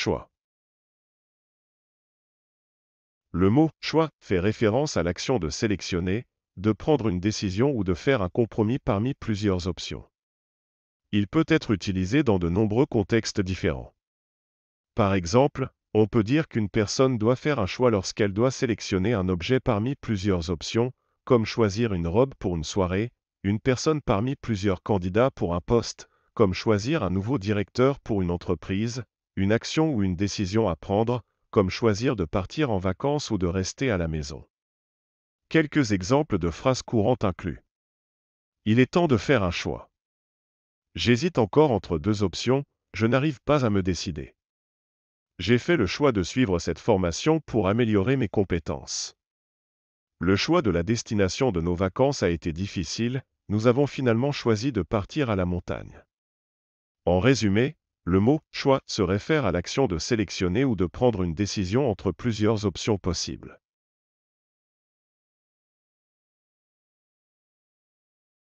choix. Le mot choix fait référence à l'action de sélectionner, de prendre une décision ou de faire un compromis parmi plusieurs options. Il peut être utilisé dans de nombreux contextes différents. Par exemple, on peut dire qu'une personne doit faire un choix lorsqu'elle doit sélectionner un objet parmi plusieurs options, comme choisir une robe pour une soirée, une personne parmi plusieurs candidats pour un poste, comme choisir un nouveau directeur pour une entreprise, une action ou une décision à prendre, comme choisir de partir en vacances ou de rester à la maison. Quelques exemples de phrases courantes inclus. Il est temps de faire un choix. J'hésite encore entre deux options, je n'arrive pas à me décider. J'ai fait le choix de suivre cette formation pour améliorer mes compétences. Le choix de la destination de nos vacances a été difficile, nous avons finalement choisi de partir à la montagne. En résumé, le mot « choix » se réfère à l'action de sélectionner ou de prendre une décision entre plusieurs options possibles.